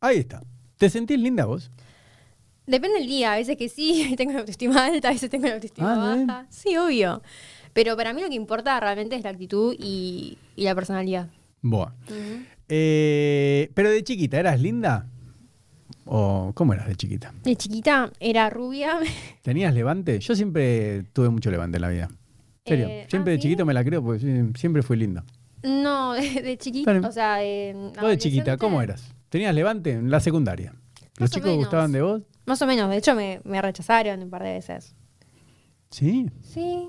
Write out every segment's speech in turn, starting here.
Ahí está. ¿Te sentís linda vos? Depende del día, a veces que sí, tengo una autoestima alta, a veces tengo una autoestima ah, baja. Sí, obvio. Pero para mí lo que importa realmente es la actitud y, la personalidad. Bueno. Eh, pero de chiquita, ¿eras linda? ¿O cómo eras de chiquita? De chiquita era rubia. ¿Tenías levante? Yo siempre tuve mucho levante en la vida. serio? Eh, ah, siempre de chiquito me la creo porque siempre fui linda. No, de, chiquita. o sea, de, no de chiquita, ¿cómo eras? ¿Tenías levante en la secundaria? ¿Los chicos gustaban de vos? Más o menos, de hecho me, rechazaron un par de veces. ¿Sí? Sí.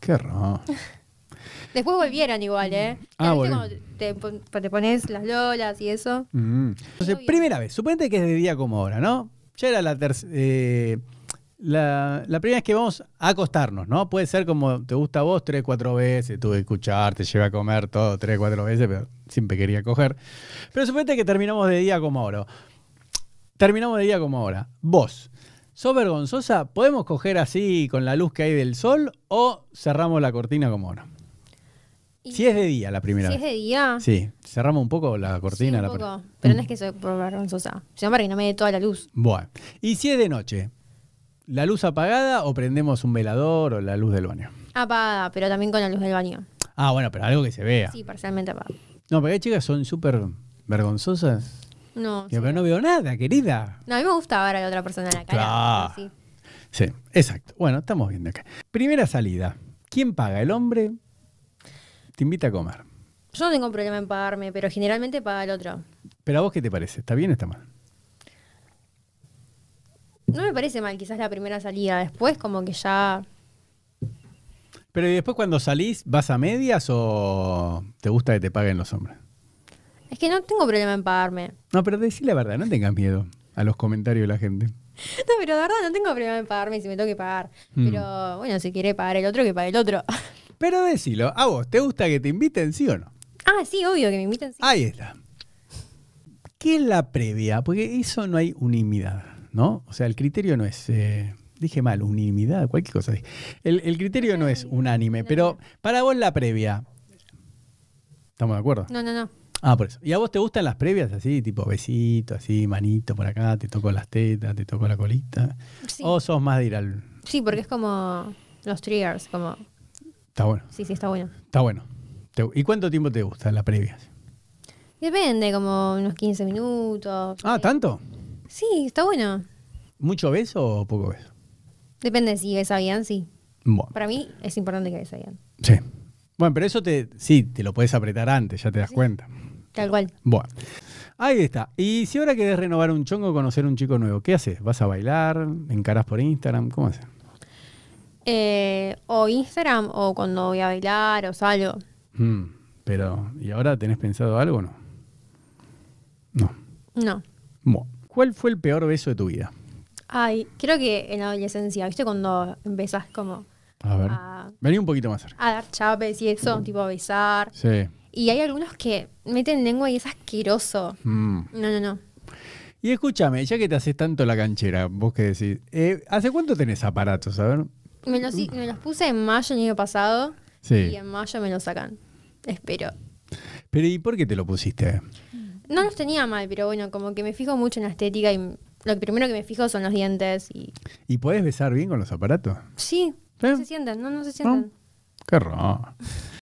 Qué raro. Después volvieron igual, ¿eh? Mm. Ah, te, te, pones las lolas y eso. Mm. Entonces, primera vez, suponete que es de día como ahora, ¿no? Ya era la tercera. Eh, la, primera es que vamos a acostarnos, ¿no? Puede ser como te gusta a vos tres, cuatro veces, tuve que escuchar, te llevé a comer todo tres, cuatro veces, pero siempre quería coger. Pero suponete que terminamos de día como ahora. Terminamos de día como ahora. Vos, ¿sos vergonzosa? ¿Podemos coger así con la luz que hay del sol o cerramos la cortina como ahora? si es de día la primera si vez. Si es de día. Sí, cerramos un poco la cortina. un poco. pero no mm. es que soy vergonzosa, sino para que no me dé toda la luz. Bueno, y si es de noche, ¿La luz apagada o prendemos un velador o la luz del baño? Apagada, pero también con la luz del baño. Ah, bueno, pero algo que se vea. Sí, parcialmente apagada. No, porque hay chicas son súper vergonzosas. No. Yo, Pero no veo nada, querida. No, a mí me gusta ver a la otra persona en la cara. Claro. Sí. sí, exacto. Bueno, estamos viendo acá. Primera salida. ¿Quién paga? ¿El hombre? Te invita a comer. Yo no tengo problema en pagarme, pero generalmente paga el otro. ¿Pero a vos qué te parece? ¿Está bien o está mal? No me parece mal, quizás la primera salida. Después, como que ya. Pero después cuando salís, vas a medias o te gusta que te paguen los hombres? Es que no tengo problema en pagarme. No, pero decí la verdad, no tengas miedo a los comentarios de la gente. No, pero de verdad no tengo problema en pagarme si me tengo que pagar. Mm. Pero bueno, si quiere pagar el otro, que pague el otro. Pero decilo, ¿a vos te gusta que te inviten, sí o no? Ah, sí, obvio que me inviten, sí. Ahí está. ¿Qué es la previa? Porque eso no hay unanimidad. ¿no? O sea, el criterio no es... Eh, dije mal, unanimidad, cualquier cosa. El, el criterio no es unánime, pero para vos la previa. ¿Estamos de acuerdo? No, no, no. Ah, por eso. ¿Y a vos te gustan las previas así, tipo besito, así, manito por acá, te toco las tetas, te toco la colita? ¿O sos más de ir al...? Sí, porque es como los triggers, como... Está bueno. Sí, sí, está bueno. Está bueno. ¿Y cuánto tiempo te gustan las previas? Depende, como unos 15 minutos. Ah, ¿tanto? Sí, está bueno. ¿Mucho beso o poco beso? Depende si besa bien, sí. Para mí es importante que besa bien. Sí. Bueno, pero eso te, sí, te lo puedes apretar antes, ya te das cuenta. Tal cual. Bueno. Ahí está. Y si ahora querés renovar un chongo o conocer un chico nuevo, ¿qué haces? ¿Vas a bailar? ¿Encarás por Instagram? ¿Cómo haces? Eh, o Instagram o cuando voy a bailar o salgo. Mm, pero, ¿y ahora tenés pensado algo o no? No. No. Bueno. ¿Cuál fue el peor beso de tu vida? Ay, creo que en la adolescencia, ¿viste? Cuando empezás como. A ver. vení un poquito más cerca. A dar chapes y eso, tipo a besar. Sí. Y hay algunos que meten lengua y es asqueroso. Mm. No, no, no. Y escúchame, ya que te haces tanto la canchera, vos qué decís, eh, ¿hace cuánto tenés aparatos? A ver. Me los, puse en mayo el año pasado. Sí. Y en mayo me los sacan. Espero. Pero ¿y por qué te lo pusiste? no los tenía mal, pero bueno, como que me fijo mucho en la estética y lo primero que me fijo son los dientes. ¿Y, ¿Y puedes besar bien con los aparatos? Sí, ¿Eh? no se sientan, no, no se sientan. Qué raro.